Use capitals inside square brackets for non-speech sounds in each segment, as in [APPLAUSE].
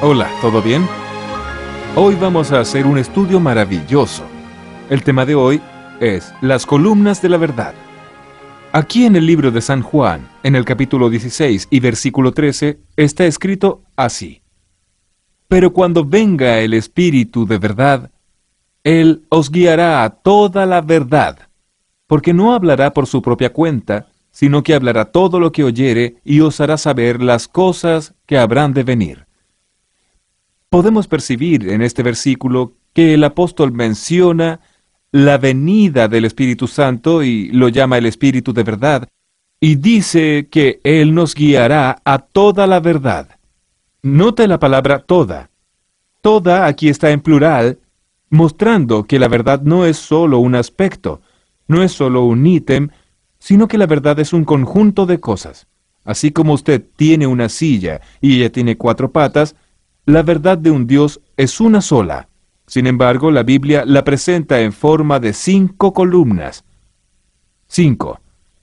Hola, ¿todo bien? Hoy vamos a hacer un estudio maravilloso. El tema de hoy es las columnas de la verdad. Aquí en el libro de San Juan, en el capítulo 16 y versículo 13, está escrito así. Pero cuando venga el Espíritu de verdad, Él os guiará a toda la verdad, porque no hablará por su propia cuenta, sino que hablará todo lo que oyere y os hará saber las cosas que habrán de venir podemos percibir en este versículo que el apóstol menciona la venida del Espíritu Santo y lo llama el Espíritu de verdad, y dice que Él nos guiará a toda la verdad. Note la palabra toda. Toda aquí está en plural, mostrando que la verdad no es sólo un aspecto, no es sólo un ítem, sino que la verdad es un conjunto de cosas. Así como usted tiene una silla y ella tiene cuatro patas, la verdad de un Dios es una sola. Sin embargo, la Biblia la presenta en forma de cinco columnas. 5.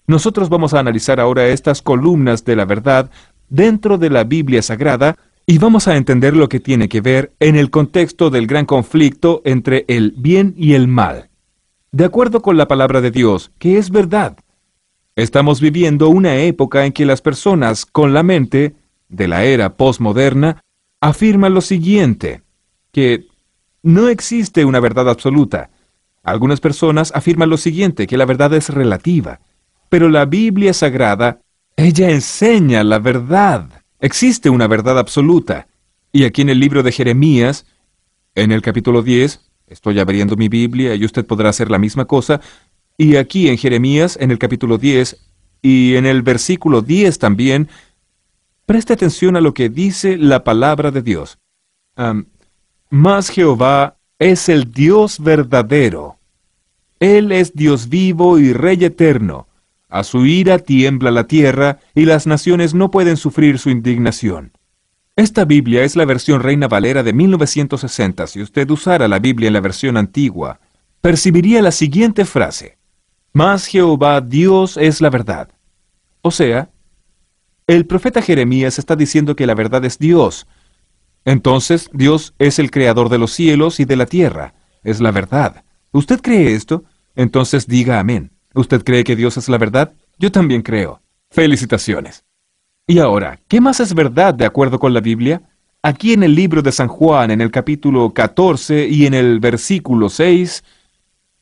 Nosotros vamos a analizar ahora estas columnas de la verdad dentro de la Biblia Sagrada y vamos a entender lo que tiene que ver en el contexto del gran conflicto entre el bien y el mal. De acuerdo con la palabra de Dios, que es verdad, estamos viviendo una época en que las personas con la mente de la era posmoderna afirma lo siguiente, que no existe una verdad absoluta. Algunas personas afirman lo siguiente, que la verdad es relativa, pero la Biblia Sagrada, ella enseña la verdad. Existe una verdad absoluta. Y aquí en el libro de Jeremías, en el capítulo 10, estoy abriendo mi Biblia y usted podrá hacer la misma cosa, y aquí en Jeremías, en el capítulo 10, y en el versículo 10 también, Preste atención a lo que dice la palabra de Dios. Más Mas Jehová es el Dios verdadero. Él es Dios vivo y Rey eterno. A su ira tiembla la tierra y las naciones no pueden sufrir su indignación. Esta Biblia es la versión Reina Valera de 1960. Si usted usara la Biblia en la versión antigua, percibiría la siguiente frase. Mas Jehová Dios es la verdad. O sea, el profeta Jeremías está diciendo que la verdad es Dios. Entonces, Dios es el creador de los cielos y de la tierra. Es la verdad. ¿Usted cree esto? Entonces diga amén. ¿Usted cree que Dios es la verdad? Yo también creo. Felicitaciones. Y ahora, ¿qué más es verdad de acuerdo con la Biblia? Aquí en el libro de San Juan, en el capítulo 14 y en el versículo 6,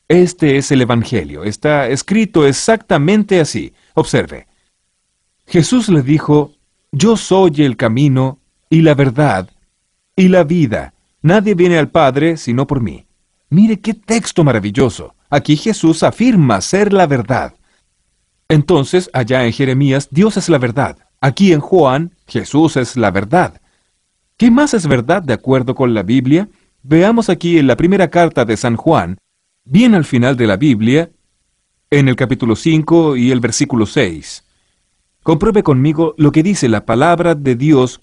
este es el Evangelio. Está escrito exactamente así. Observe. Jesús le dijo, Yo soy el camino y la verdad y la vida. Nadie viene al Padre sino por mí. Mire qué texto maravilloso. Aquí Jesús afirma ser la verdad. Entonces, allá en Jeremías, Dios es la verdad. Aquí en Juan, Jesús es la verdad. ¿Qué más es verdad de acuerdo con la Biblia? Veamos aquí en la primera carta de San Juan, bien al final de la Biblia, en el capítulo 5 y el versículo 6. Compruebe conmigo lo que dice la palabra de Dios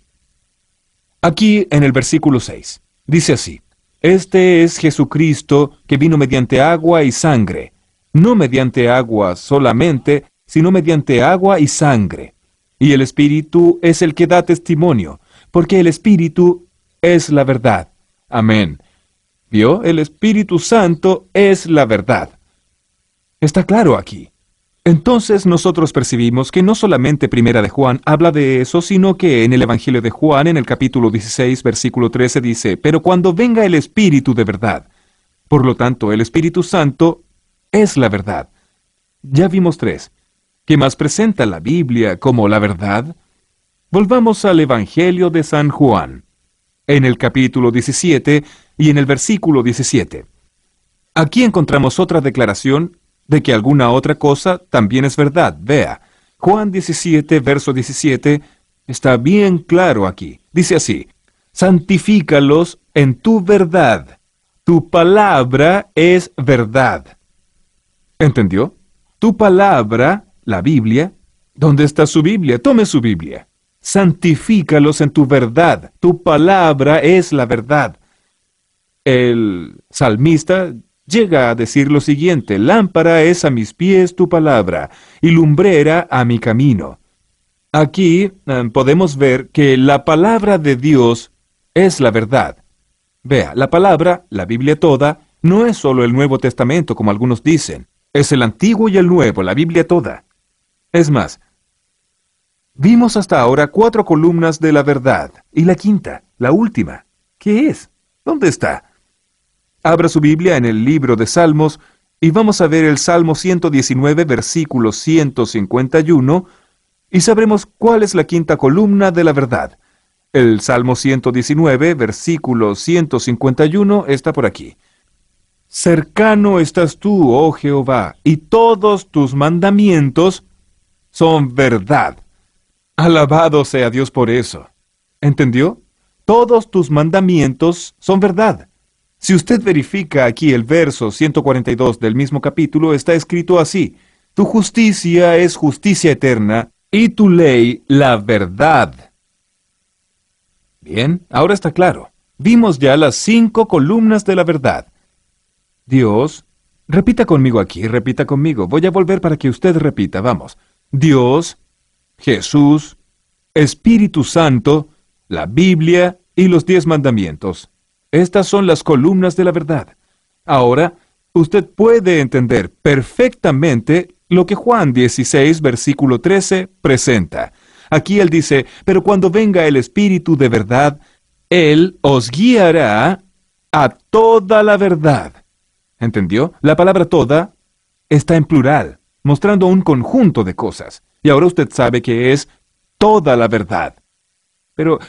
aquí en el versículo 6. Dice así, Este es Jesucristo que vino mediante agua y sangre, no mediante agua solamente, sino mediante agua y sangre. Y el Espíritu es el que da testimonio, porque el Espíritu es la verdad. Amén. ¿Vio? El Espíritu Santo es la verdad. Está claro aquí. Entonces nosotros percibimos que no solamente Primera de Juan habla de eso, sino que en el Evangelio de Juan, en el capítulo 16, versículo 13, dice, pero cuando venga el Espíritu de verdad. Por lo tanto, el Espíritu Santo es la verdad. Ya vimos tres. ¿Qué más presenta la Biblia como la verdad? Volvamos al Evangelio de San Juan, en el capítulo 17 y en el versículo 17. Aquí encontramos otra declaración de que alguna otra cosa también es verdad. Vea, Juan 17, verso 17, está bien claro aquí. Dice así, santifícalos en tu verdad. Tu palabra es verdad. ¿Entendió? Tu palabra, la Biblia. ¿Dónde está su Biblia? Tome su Biblia. Santifícalos en tu verdad. Tu palabra es la verdad. El salmista llega a decir lo siguiente, lámpara es a mis pies tu palabra y lumbrera a mi camino. Aquí eh, podemos ver que la palabra de Dios es la verdad. Vea, la palabra, la Biblia toda, no es solo el Nuevo Testamento, como algunos dicen, es el Antiguo y el Nuevo, la Biblia toda. Es más, vimos hasta ahora cuatro columnas de la verdad, y la quinta, la última, ¿qué es? ¿Dónde está? Abra su Biblia en el libro de Salmos y vamos a ver el Salmo 119, versículo 151, y sabremos cuál es la quinta columna de la verdad. El Salmo 119, versículo 151, está por aquí. Cercano estás tú, oh Jehová, y todos tus mandamientos son verdad. Alabado sea Dios por eso. ¿Entendió? Todos tus mandamientos son verdad. Si usted verifica aquí el verso 142 del mismo capítulo, está escrito así, Tu justicia es justicia eterna y tu ley la verdad. Bien, ahora está claro. Vimos ya las cinco columnas de la verdad. Dios, repita conmigo aquí, repita conmigo. Voy a volver para que usted repita, vamos. Dios, Jesús, Espíritu Santo, la Biblia y los diez mandamientos. Estas son las columnas de la verdad. Ahora, usted puede entender perfectamente lo que Juan 16, versículo 13, presenta. Aquí él dice, pero cuando venga el Espíritu de verdad, Él os guiará a toda la verdad. ¿Entendió? La palabra toda está en plural, mostrando un conjunto de cosas. Y ahora usted sabe que es toda la verdad. Pero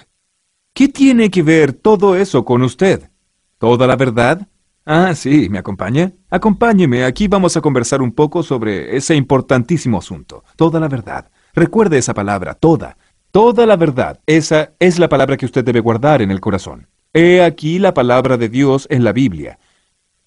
¿Qué tiene que ver todo eso con usted? ¿Toda la verdad? Ah, sí, ¿me acompaña? Acompáñeme, aquí vamos a conversar un poco sobre ese importantísimo asunto, toda la verdad. Recuerde esa palabra, toda. Toda la verdad, esa es la palabra que usted debe guardar en el corazón. He aquí la palabra de Dios en la Biblia.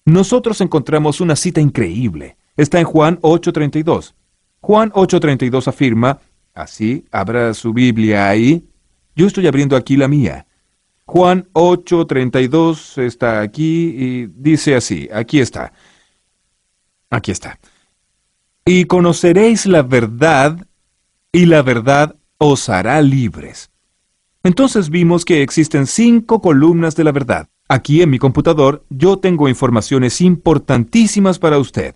Nosotros encontramos una cita increíble. Está en Juan 8:32. Juan 8:32 afirma, así, habrá su Biblia ahí, yo estoy abriendo aquí la mía. Juan 8:32 está aquí y dice así, aquí está. Aquí está. Y conoceréis la verdad y la verdad os hará libres. Entonces vimos que existen cinco columnas de la verdad. Aquí en mi computador yo tengo informaciones importantísimas para usted.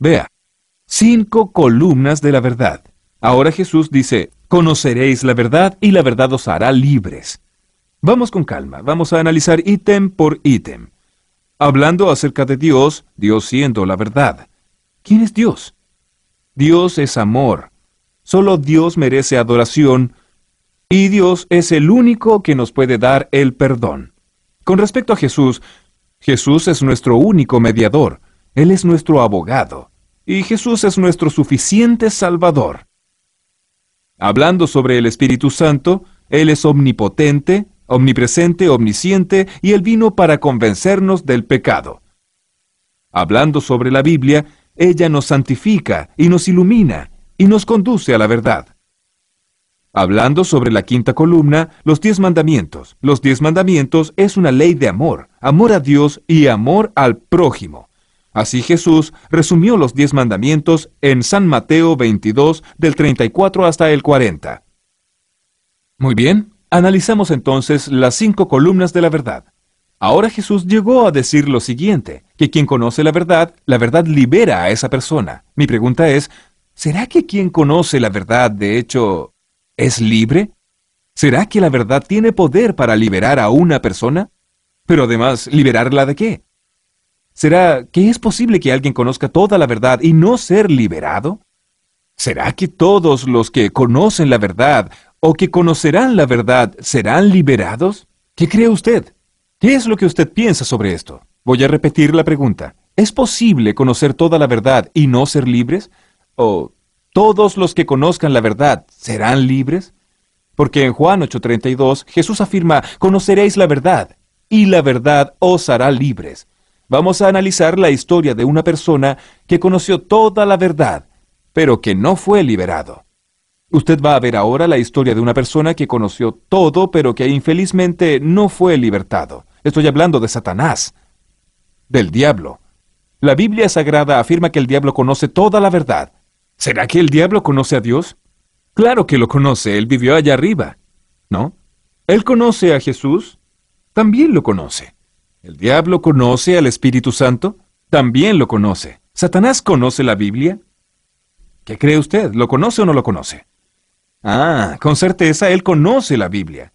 Vea, cinco columnas de la verdad. Ahora Jesús dice, Conoceréis la verdad y la verdad os hará libres. Vamos con calma, vamos a analizar ítem por ítem. Hablando acerca de Dios, Dios siendo la verdad. ¿Quién es Dios? Dios es amor. Solo Dios merece adoración y Dios es el único que nos puede dar el perdón. Con respecto a Jesús, Jesús es nuestro único mediador, Él es nuestro abogado, y Jesús es nuestro suficiente salvador. Hablando sobre el Espíritu Santo, Él es omnipotente, omnipresente, omnisciente, y Él vino para convencernos del pecado. Hablando sobre la Biblia, ella nos santifica y nos ilumina y nos conduce a la verdad. Hablando sobre la quinta columna, los diez mandamientos. Los diez mandamientos es una ley de amor, amor a Dios y amor al prójimo. Así Jesús resumió los diez mandamientos en San Mateo 22 del 34 hasta el 40. Muy bien, analizamos entonces las cinco columnas de la verdad. Ahora Jesús llegó a decir lo siguiente, que quien conoce la verdad, la verdad libera a esa persona. Mi pregunta es, ¿será que quien conoce la verdad, de hecho, es libre? ¿Será que la verdad tiene poder para liberar a una persona? Pero además, ¿liberarla de qué? ¿Será que es posible que alguien conozca toda la verdad y no ser liberado? ¿Será que todos los que conocen la verdad o que conocerán la verdad serán liberados? ¿Qué cree usted? ¿Qué es lo que usted piensa sobre esto? Voy a repetir la pregunta. ¿Es posible conocer toda la verdad y no ser libres? ¿O todos los que conozcan la verdad serán libres? Porque en Juan 8:32 Jesús afirma, conoceréis la verdad y la verdad os hará libres vamos a analizar la historia de una persona que conoció toda la verdad, pero que no fue liberado. Usted va a ver ahora la historia de una persona que conoció todo, pero que infelizmente no fue libertado. Estoy hablando de Satanás, del diablo. La Biblia Sagrada afirma que el diablo conoce toda la verdad. ¿Será que el diablo conoce a Dios? Claro que lo conoce, él vivió allá arriba. ¿No? ¿Él conoce a Jesús? También lo conoce. ¿El diablo conoce al Espíritu Santo? También lo conoce. ¿Satanás conoce la Biblia? ¿Qué cree usted? ¿Lo conoce o no lo conoce? Ah, con certeza él conoce la Biblia.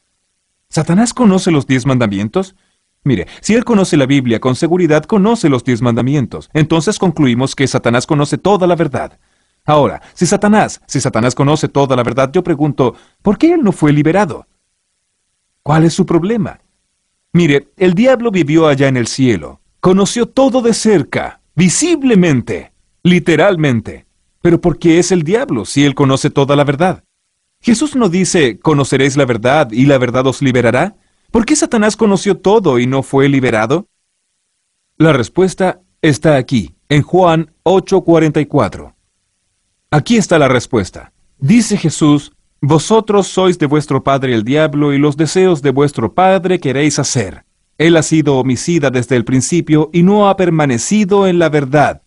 ¿Satanás conoce los diez mandamientos? Mire, si él conoce la Biblia, con seguridad conoce los diez mandamientos. Entonces concluimos que Satanás conoce toda la verdad. Ahora, si Satanás, si Satanás conoce toda la verdad, yo pregunto, ¿por qué él no fue liberado? ¿Cuál es su problema? Mire, el diablo vivió allá en el cielo, conoció todo de cerca, visiblemente, literalmente, pero ¿por qué es el diablo si él conoce toda la verdad? Jesús no dice, conoceréis la verdad y la verdad os liberará. ¿Por qué Satanás conoció todo y no fue liberado? La respuesta está aquí, en Juan 8:44. Aquí está la respuesta. Dice Jesús, vosotros sois de vuestro padre el diablo y los deseos de vuestro padre queréis hacer. Él ha sido homicida desde el principio y no ha permanecido en la verdad.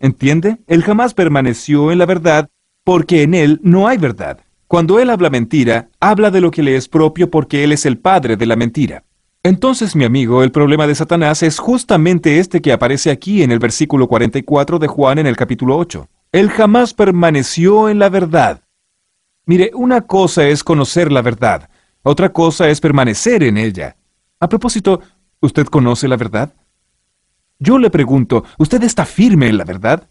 ¿Entiende? Él jamás permaneció en la verdad porque en él no hay verdad. Cuando él habla mentira, habla de lo que le es propio porque él es el padre de la mentira. Entonces, mi amigo, el problema de Satanás es justamente este que aparece aquí en el versículo 44 de Juan en el capítulo 8. Él jamás permaneció en la verdad. Mire, una cosa es conocer la verdad, otra cosa es permanecer en ella. A propósito, ¿usted conoce la verdad? Yo le pregunto, ¿usted está firme en la verdad?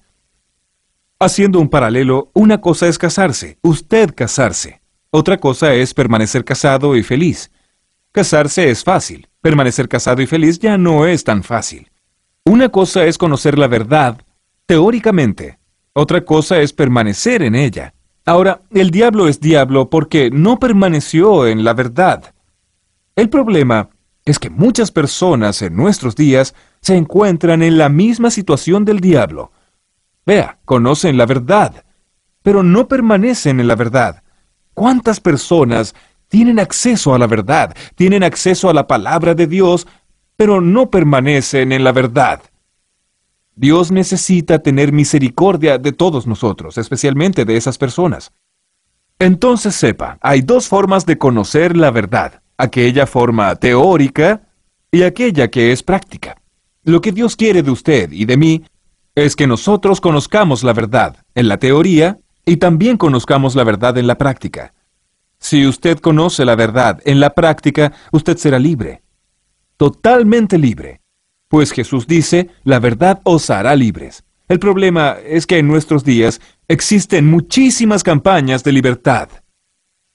Haciendo un paralelo, una cosa es casarse, usted casarse. Otra cosa es permanecer casado y feliz. Casarse es fácil, permanecer casado y feliz ya no es tan fácil. Una cosa es conocer la verdad, teóricamente. Otra cosa es permanecer en ella. Ahora, el diablo es diablo porque no permaneció en la verdad. El problema es que muchas personas en nuestros días se encuentran en la misma situación del diablo. Vea, conocen la verdad, pero no permanecen en la verdad. ¿Cuántas personas tienen acceso a la verdad, tienen acceso a la palabra de Dios, pero no permanecen en la verdad? Dios necesita tener misericordia de todos nosotros, especialmente de esas personas. Entonces sepa, hay dos formas de conocer la verdad, aquella forma teórica y aquella que es práctica. Lo que Dios quiere de usted y de mí es que nosotros conozcamos la verdad en la teoría y también conozcamos la verdad en la práctica. Si usted conoce la verdad en la práctica, usted será libre, totalmente libre. Pues Jesús dice, la verdad os hará libres. El problema es que en nuestros días existen muchísimas campañas de libertad.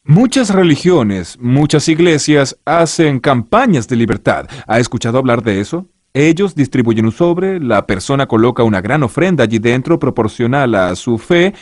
Muchas religiones, muchas iglesias hacen campañas de libertad. ¿Ha escuchado hablar de eso? Ellos distribuyen un sobre, la persona coloca una gran ofrenda allí dentro proporcional a su fe,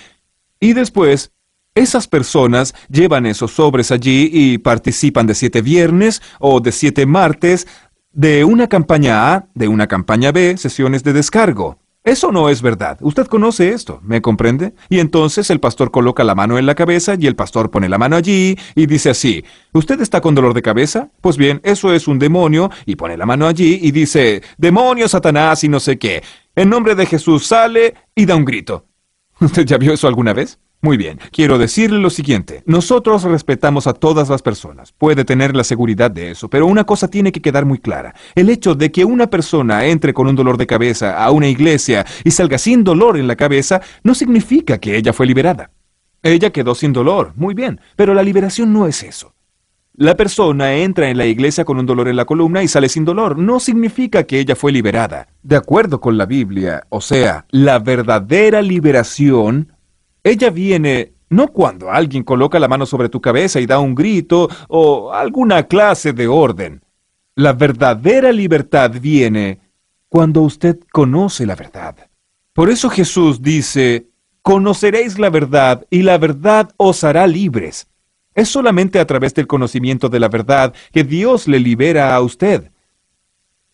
y después esas personas llevan esos sobres allí y participan de siete viernes o de siete martes, de una campaña A, de una campaña B, sesiones de descargo. Eso no es verdad. Usted conoce esto, ¿me comprende? Y entonces el pastor coloca la mano en la cabeza y el pastor pone la mano allí y dice así, ¿usted está con dolor de cabeza? Pues bien, eso es un demonio y pone la mano allí y dice, demonio, Satanás y no sé qué. En nombre de Jesús sale y da un grito. [LAUGHS] ¿Usted ya vio eso alguna vez? Muy bien, quiero decirle lo siguiente. Nosotros respetamos a todas las personas. Puede tener la seguridad de eso, pero una cosa tiene que quedar muy clara. El hecho de que una persona entre con un dolor de cabeza a una iglesia y salga sin dolor en la cabeza no significa que ella fue liberada. Ella quedó sin dolor, muy bien, pero la liberación no es eso. La persona entra en la iglesia con un dolor en la columna y sale sin dolor. No significa que ella fue liberada. De acuerdo con la Biblia, o sea, la verdadera liberación ella viene no cuando alguien coloca la mano sobre tu cabeza y da un grito o alguna clase de orden. La verdadera libertad viene cuando usted conoce la verdad. Por eso Jesús dice, conoceréis la verdad y la verdad os hará libres. Es solamente a través del conocimiento de la verdad que Dios le libera a usted.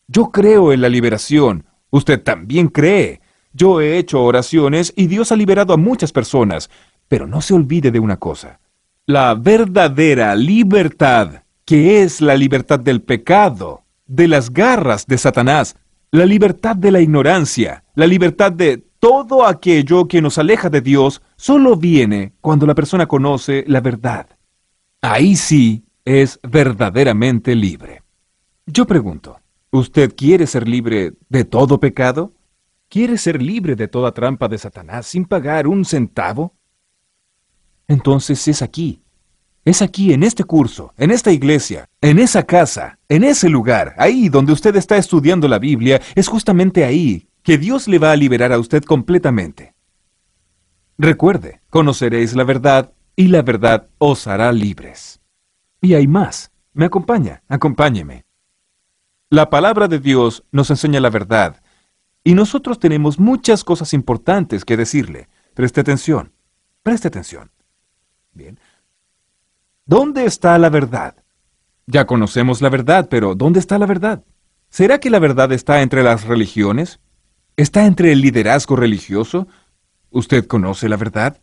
Yo creo en la liberación, usted también cree. Yo he hecho oraciones y Dios ha liberado a muchas personas, pero no se olvide de una cosa. La verdadera libertad, que es la libertad del pecado, de las garras de Satanás, la libertad de la ignorancia, la libertad de todo aquello que nos aleja de Dios, solo viene cuando la persona conoce la verdad. Ahí sí es verdaderamente libre. Yo pregunto, ¿usted quiere ser libre de todo pecado? ¿Quieres ser libre de toda trampa de Satanás sin pagar un centavo? Entonces es aquí, es aquí, en este curso, en esta iglesia, en esa casa, en ese lugar, ahí donde usted está estudiando la Biblia, es justamente ahí que Dios le va a liberar a usted completamente. Recuerde, conoceréis la verdad y la verdad os hará libres. Y hay más. Me acompaña, acompáñeme. La palabra de Dios nos enseña la verdad, y nosotros tenemos muchas cosas importantes que decirle. Preste atención, preste atención. Bien. ¿Dónde está la verdad? Ya conocemos la verdad, pero ¿dónde está la verdad? ¿Será que la verdad está entre las religiones? ¿Está entre el liderazgo religioso? ¿Usted conoce la verdad?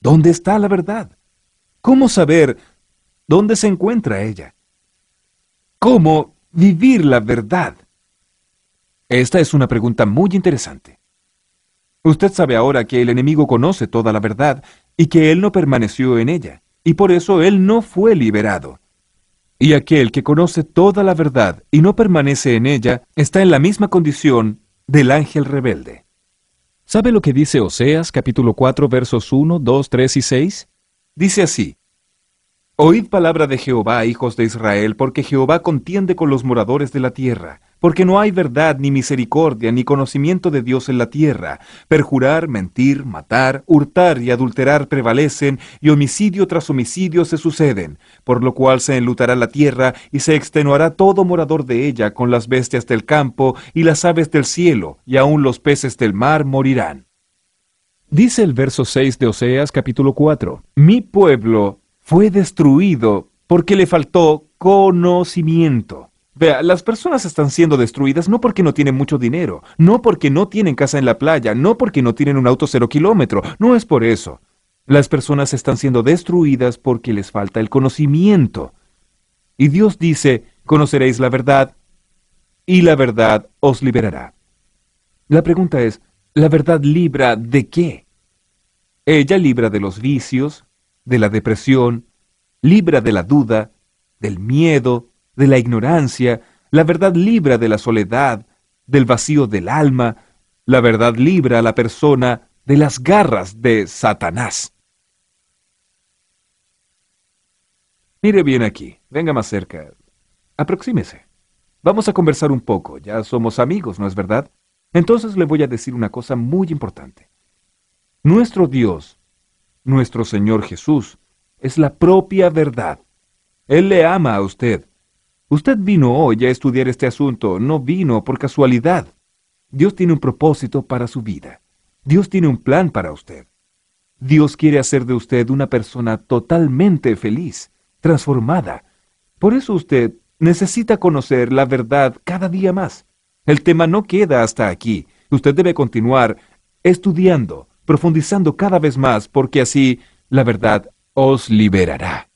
¿Dónde está la verdad? ¿Cómo saber dónde se encuentra ella? ¿Cómo vivir la verdad? Esta es una pregunta muy interesante. Usted sabe ahora que el enemigo conoce toda la verdad y que él no permaneció en ella, y por eso él no fue liberado. Y aquel que conoce toda la verdad y no permanece en ella está en la misma condición del ángel rebelde. ¿Sabe lo que dice Oseas capítulo 4 versos 1, 2, 3 y 6? Dice así, Oíd palabra de Jehová, hijos de Israel, porque Jehová contiende con los moradores de la tierra, porque no hay verdad, ni misericordia, ni conocimiento de Dios en la tierra. Perjurar, mentir, matar, hurtar y adulterar prevalecen, y homicidio tras homicidio se suceden, por lo cual se enlutará la tierra, y se extenuará todo morador de ella con las bestias del campo, y las aves del cielo, y aun los peces del mar morirán. Dice el verso 6 de Oseas capítulo 4, Mi pueblo fue destruido porque le faltó conocimiento. Vea, las personas están siendo destruidas no porque no tienen mucho dinero, no porque no tienen casa en la playa, no porque no tienen un auto cero kilómetro, no es por eso. Las personas están siendo destruidas porque les falta el conocimiento. Y Dios dice, conoceréis la verdad, y la verdad os liberará. La pregunta es, ¿la verdad libra de qué? Ella libra de los vicios, de la depresión, libra de la duda, del miedo, de la ignorancia, la verdad libra de la soledad, del vacío del alma, la verdad libra a la persona de las garras de Satanás. Mire bien aquí, venga más cerca, aproxímese. Vamos a conversar un poco, ya somos amigos, ¿no es verdad? Entonces le voy a decir una cosa muy importante. Nuestro Dios nuestro Señor Jesús es la propia verdad. Él le ama a usted. Usted vino hoy a estudiar este asunto, no vino por casualidad. Dios tiene un propósito para su vida. Dios tiene un plan para usted. Dios quiere hacer de usted una persona totalmente feliz, transformada. Por eso usted necesita conocer la verdad cada día más. El tema no queda hasta aquí. Usted debe continuar estudiando, profundizando cada vez más, porque así la verdad os liberará.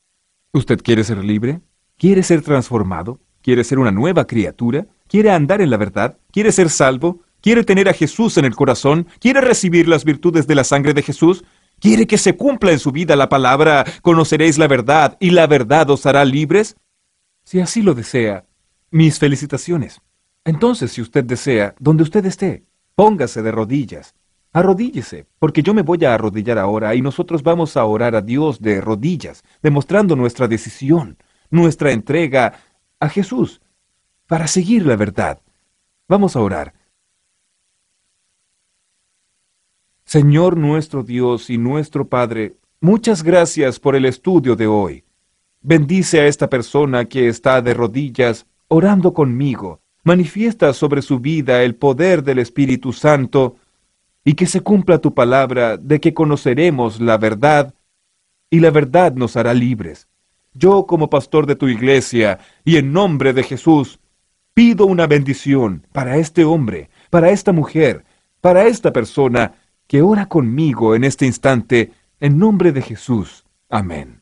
¿Usted quiere ser libre? ¿Quiere ser transformado? ¿Quiere ser una nueva criatura? ¿Quiere andar en la verdad? ¿Quiere ser salvo? ¿Quiere tener a Jesús en el corazón? ¿Quiere recibir las virtudes de la sangre de Jesús? ¿Quiere que se cumpla en su vida la palabra, conoceréis la verdad y la verdad os hará libres? Si así lo desea, mis felicitaciones. Entonces, si usted desea, donde usted esté, póngase de rodillas, Arrodíllese, porque yo me voy a arrodillar ahora y nosotros vamos a orar a Dios de rodillas, demostrando nuestra decisión, nuestra entrega a Jesús, para seguir la verdad. Vamos a orar. Señor nuestro Dios y nuestro Padre, muchas gracias por el estudio de hoy. Bendice a esta persona que está de rodillas orando conmigo. Manifiesta sobre su vida el poder del Espíritu Santo y que se cumpla tu palabra de que conoceremos la verdad y la verdad nos hará libres. Yo como pastor de tu iglesia y en nombre de Jesús, pido una bendición para este hombre, para esta mujer, para esta persona que ora conmigo en este instante, en nombre de Jesús. Amén.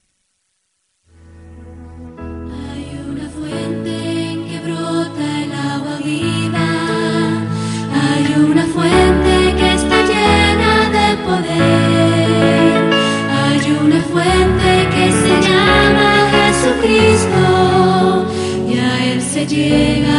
fuente que se llama Jesucristo y a Él se llega.